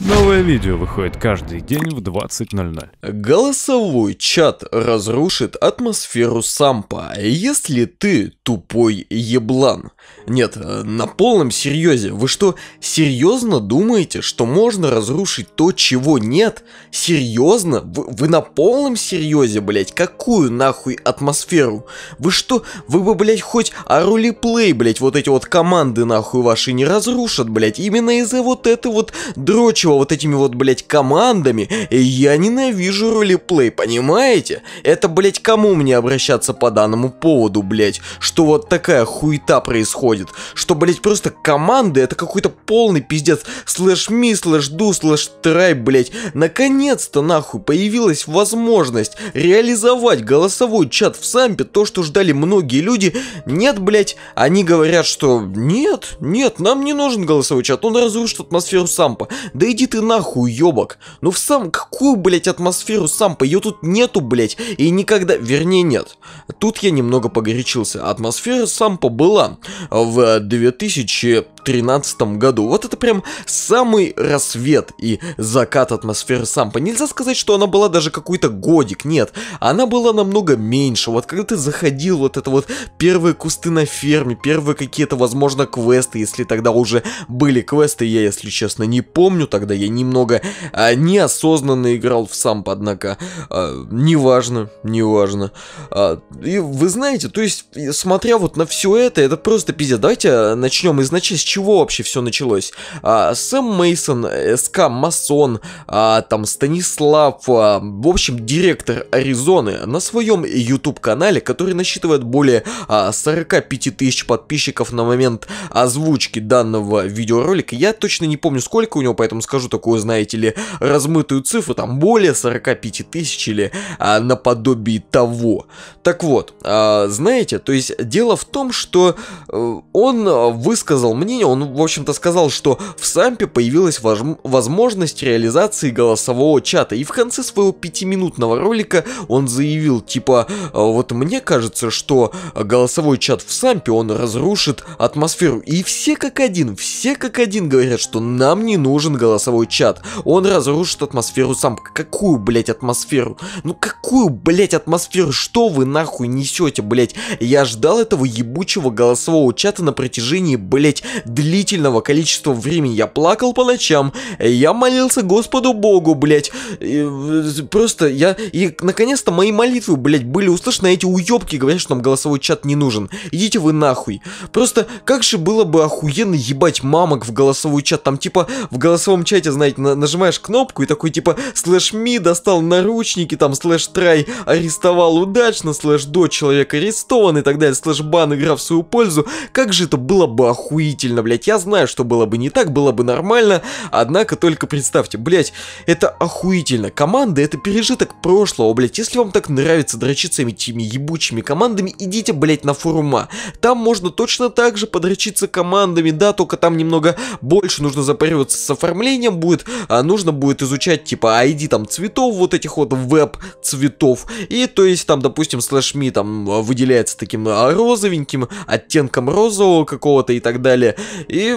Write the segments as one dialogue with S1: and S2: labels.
S1: Новое видео выходит каждый день в 20.00. Голосовой чат разрушит атмосферу сампа, если ты тупой еблан. Нет, на полном серьезе, вы что, серьезно думаете, что можно разрушить то, чего нет? Серьезно? Вы, вы на полном серьезе, блять, какую нахуй атмосферу? Вы что, вы бы, блять, хоть а ролеплей, блять, вот эти вот команды нахуй ваши не разрушат, блять, именно из-за вот этой вот дрочи прочего, вот этими вот, блядь, командами, я ненавижу ролеплей, понимаете? Это, блядь, кому мне обращаться по данному поводу, блядь? Что вот такая хуета происходит? Что, блядь, просто команды, это какой-то полный пиздец. Слэш ми, слэш ду, слэш трай, блядь. Наконец-то, нахуй, появилась возможность реализовать голосовой чат в Сампе, то, что ждали многие люди. Нет, блядь, они говорят, что нет, нет, нам не нужен голосовой чат, он разрушит атмосферу Сампа. Да и иди ты нахуй, ёбок. Ну в сам, какую, блядь, атмосферу сампа? Ее тут нету, блядь, и никогда, вернее, нет. Тут я немного погорячился. Атмосфера сампа была в 2000 2013 году. Вот это прям самый рассвет и закат атмосферы Сампа. Нельзя сказать, что она была даже какой-то годик, нет. Она была намного меньше. Вот когда ты заходил, вот это вот первые кусты на ферме, первые какие-то, возможно, квесты, если тогда уже были квесты, я, если честно, не помню, тогда я немного а, неосознанно играл в Самп, однако, а, неважно, неважно. А, и вы знаете, то есть, смотря вот на все это, это просто пиздец. Давайте а, начнем изначально чего вообще все началось? А, Сэм Мейсон, э, СК Масон, а, там Станислав, а, в общем, директор Аризоны на своем YouTube-канале, который насчитывает более 45 тысяч подписчиков на момент озвучки данного видеоролика. Я точно не помню, сколько у него, поэтому скажу такую, знаете ли, размытую цифру, там более 45 тысяч или а, наподобие того. Так вот, знаете, то есть дело в том, что э, он э, высказал мне объяснении он, в общем-то, сказал, что в Сампе появилась возможность реализации голосового чата, и в конце своего пятиминутного ролика он заявил, типа, «А вот мне кажется, что голосовой чат в Сампе, он разрушит атмосферу, и все как один, все как один говорят, что нам не нужен голосовой чат, он разрушит атмосферу сам. Какую, блядь, атмосферу? Ну какую, блядь, атмосферу? Что вы нахуй несете, блядь? Я ждал этого ебучего голосового чата на протяжении, блядь, длительного количества времени. Я плакал по ночам, я молился Господу Богу, блядь. И, э, просто я... И, наконец-то, мои молитвы, блядь, были услышаны, эти уёбки говорят, что нам голосовой чат не нужен. Идите вы нахуй. Просто как же было бы охуенно ебать мамок в голосовой чат. Там, типа, в голосовом чате, знаете, на нажимаешь кнопку и такой, типа, слэш ми, достал наручники, там, слэш трай, арестовал удачно, слэш до человек арестован и так далее, слэш бан, игра в свою пользу. Как же это было бы охуительно нормально, блядь. Я знаю, что было бы не так, было бы нормально. Однако только представьте, блядь, это охуительно. команды это пережиток прошлого, блядь. Если вам так нравится дрочиться этими ебучими командами, идите, блядь, на форума. Там можно точно так же подрочиться командами, да, только там немного больше нужно запариваться с оформлением будет, а нужно будет изучать, типа, ID там цветов, вот этих вот веб-цветов. И то есть там, допустим, слэшми там э, выделяется таким э, розовеньким оттенком розового какого-то и так далее. И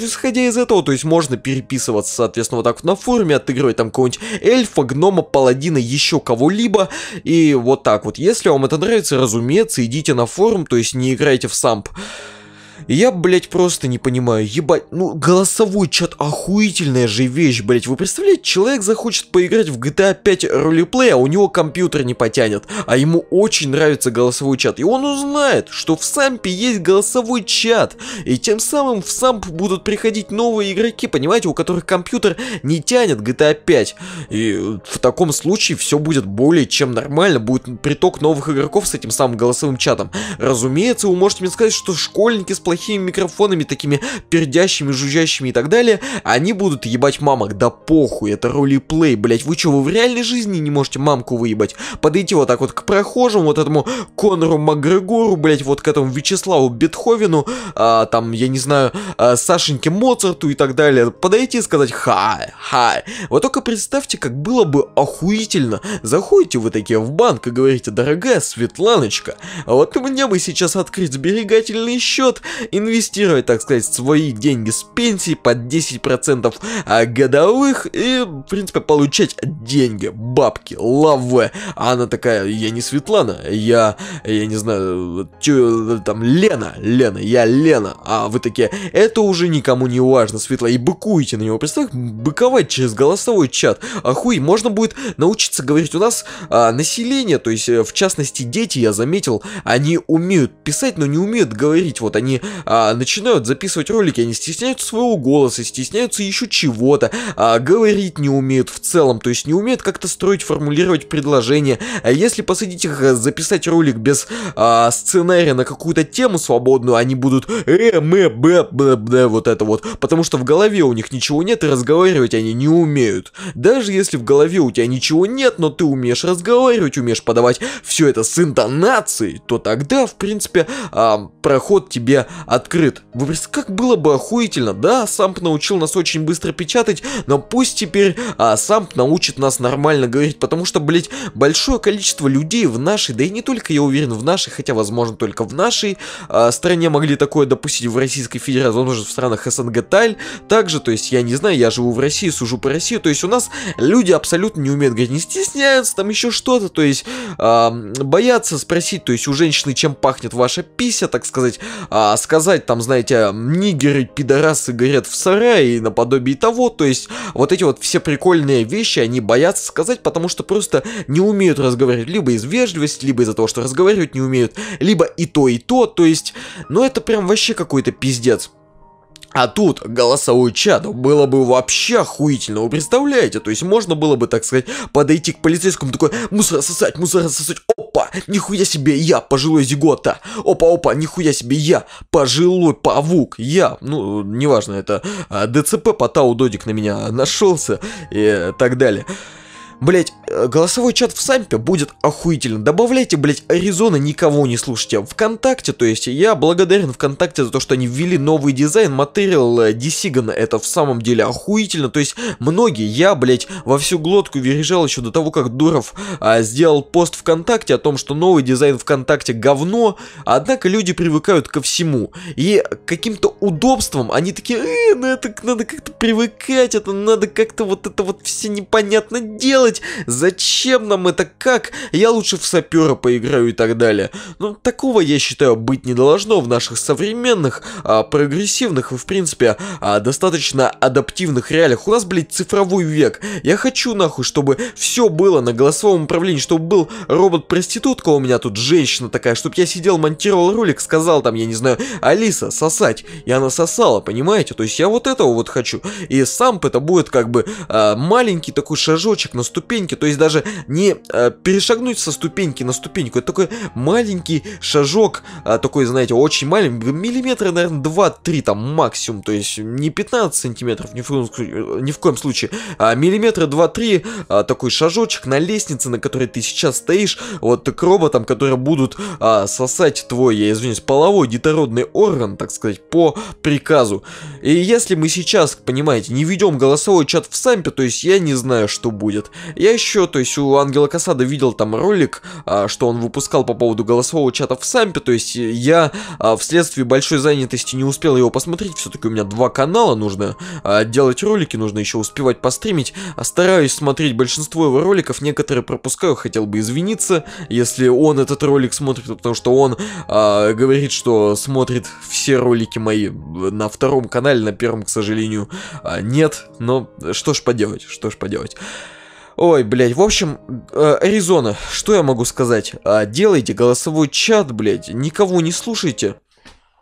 S1: исходя из этого, то есть можно переписываться, соответственно, вот так вот на форуме, отыгрывать там какого-нибудь эльфа, гнома, паладина, еще кого-либо. И вот так вот. Если вам это нравится, разумеется, идите на форум, то есть не играйте в самп. Я, блядь, просто не понимаю, ебать, ну голосовой чат охуительная же вещь, блядь, вы представляете, человек захочет поиграть в GTA 5 ролеплей, а у него компьютер не потянет, а ему очень нравится голосовой чат, и он узнает, что в Сампе есть голосовой чат, и тем самым в Самп будут приходить новые игроки, понимаете, у которых компьютер не тянет GTA 5, и в таком случае все будет более чем нормально, будет приток новых игроков с этим самым голосовым чатом. Разумеется, вы можете мне сказать, что школьники с плохим плохими микрофонами, такими пердящими, жужжащими и так далее, они будут ебать мамок, да похуй, это ролеплей, блять, вы что, вы в реальной жизни не можете мамку выебать? Подойти вот так вот к прохожему, вот этому Конору Макгрегору, блять, вот к этому Вячеславу Бетховену, а, там, я не знаю, а, Сашеньке Моцарту и так далее, подойти и сказать «Хай, хай». Вот только представьте, как было бы охуительно, заходите вы такие в банк и говорите «Дорогая Светланочка, вот мне бы сейчас открыть сберегательный счет инвестировать, так сказать, свои деньги с пенсии под 10% а годовых и, в принципе, получать деньги, бабки, лавы. А она такая, я не Светлана, я, я не знаю, чё, там, Лена, Лена, я Лена. А вы такие, это уже никому не важно, Светла, и быкуете на него. Представь, быковать через голосовой чат. Охуй, можно будет научиться говорить. У нас а, население, то есть, э, в частности, дети, я заметил, они умеют писать, но не умеют говорить. Вот они а, начинают записывать ролики, они стесняются своего голоса, стесняются еще чего-то, а, говорить не умеют в целом, то есть не умеют как-то строить, формулировать предложения. А если посадить их э, записать ролик без а, сценария на какую-то тему свободную, они будут э, мы, б, б, б, вот это вот, потому что в голове у них ничего нет и разговаривать они не умеют. Даже если в голове у тебя ничего нет, но ты умеешь разговаривать, умеешь подавать все это с интонацией, то тогда, в принципе, а, проход тебе открыт. Вы как было бы охуительно, да, Самп научил нас очень быстро печатать, но пусть теперь а, Самп научит нас нормально говорить, потому что, блять, большое количество людей в нашей, да и не только, я уверен, в нашей, хотя, возможно, только в нашей а, стране могли такое допустить в Российской Федерации, возможно, в странах СНГ Таль, также, то есть, я не знаю, я живу в России, сужу по России, то есть, у нас люди абсолютно не умеют говорить, не стесняются, там еще что-то, то есть, а, боятся спросить, то есть, у женщины чем пахнет ваша пися, так сказать, а, сказать сказать, там, знаете, нигеры, пидорасы горят в сарае и наподобие того, то есть вот эти вот все прикольные вещи они боятся сказать, потому что просто не умеют разговаривать, либо из вежливости, либо из-за того, что разговаривать не умеют, либо и то, и то, то есть, ну это прям вообще какой-то пиздец. А тут голосовой чат было бы вообще охуительно, вы представляете? То есть можно было бы, так сказать, подойти к полицейскому, такой, мусор сосать, мусор сосать, оп, нихуя себе я, пожилой зигота. Опа-опа, нихуя себе я, пожилой павук. Я, ну, неважно, это а, ДЦП по Тау Додик на меня нашелся и так далее. Блять, Э, голосовой чат в Сампе будет охуительно. Добавляйте, блять, Аризона, никого не слушайте. Вконтакте, то есть я благодарен Вконтакте за то, что они ввели новый дизайн, материал Десигана. Э, это в самом деле охуительно. То есть многие, я, блять, во всю глотку вережал еще до того, как Дуров а, сделал пост Вконтакте о том, что новый дизайн Вконтакте говно. Однако люди привыкают ко всему. И каким-то удобством они такие, э, ну это надо как-то привыкать, это надо как-то вот это вот все непонятно делать зачем нам это как, я лучше в сапера поиграю и так далее. Ну, такого, я считаю, быть не должно в наших современных, а, прогрессивных и, в принципе, а, достаточно адаптивных реалиях. У нас, блядь, цифровой век. Я хочу, нахуй, чтобы все было на голосовом управлении, чтобы был робот-проститутка у меня тут, женщина такая, чтобы я сидел, монтировал ролик, сказал там, я не знаю, Алиса, сосать. И она сосала, понимаете? То есть я вот этого вот хочу. И сам это будет как бы а, маленький такой шажочек на ступеньке, то есть есть даже не э, перешагнуть со ступеньки на ступеньку. Это такой маленький шажок, э, такой, знаете, очень маленький, миллиметра, наверное, 2-3 там максимум. То есть не 15 сантиметров, ни в коем, ни в коем случае, а миллиметра 2-3, э, а, такой шажочек на лестнице, на которой ты сейчас стоишь, вот к роботам, которые будут э, сосать твой, я извиняюсь, половой детородный орган, так сказать, по приказу. И если мы сейчас, понимаете, не ведем голосовой чат в сампе, то есть я не знаю, что будет. Я еще еще, то есть у Ангела Касада видел там ролик, а, что он выпускал по поводу голосового чата в Сампе, то есть я а, вследствие большой занятости не успел его посмотреть, все-таки у меня два канала, нужно а, делать ролики, нужно еще успевать постримить, стараюсь смотреть большинство его роликов, некоторые пропускаю, хотел бы извиниться, если он этот ролик смотрит, потому что он говорит, что смотрит все ролики мои на втором канале, на первом, к сожалению, нет, но что ж поделать, что ж поделать. Ой, блядь, в общем, э, Аризона, что я могу сказать? А, делайте голосовой чат, блядь, никого не слушайте.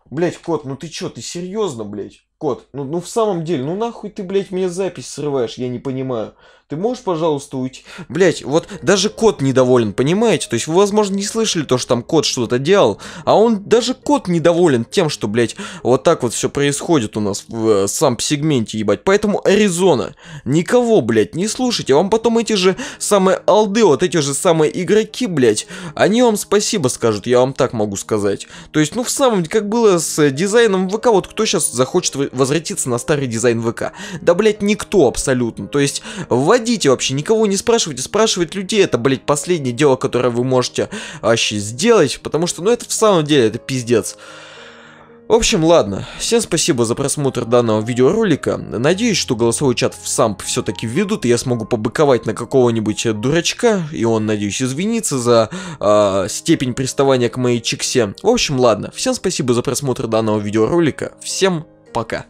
S1: Блядь, кот, ну ты чё, ты серьезно, блядь? Кот, ну, ну в самом деле, ну нахуй ты, блядь, мне запись срываешь, я не понимаю. Ты можешь, пожалуйста, уйти? Блять, вот даже кот недоволен, понимаете? То есть вы, возможно, не слышали то, что там кот что-то делал, а он даже кот недоволен тем, что, блять, вот так вот все происходит у нас в э, самом сегменте, ебать. Поэтому Аризона, никого, блять, не слушайте. Вам потом эти же самые алды, вот эти же самые игроки, блять, они вам спасибо скажут, я вам так могу сказать. То есть, ну, в самом деле, как было с дизайном ВК, вот кто сейчас захочет возвратиться на старый дизайн ВК? Да, блять, никто абсолютно. То есть, вводить Ходите вообще, никого не спрашивайте, спрашивать людей, это, блядь, последнее дело, которое вы можете вообще а, сделать, потому что, ну, это в самом деле, это пиздец. В общем, ладно. Всем спасибо за просмотр данного видеоролика. Надеюсь, что голосовой чат в самп все-таки введут и я смогу побыковать на какого-нибудь э, дурачка, и он, надеюсь, извинится за э, степень приставания к моей чиксе. В общем, ладно. Всем спасибо за просмотр данного видеоролика. Всем пока.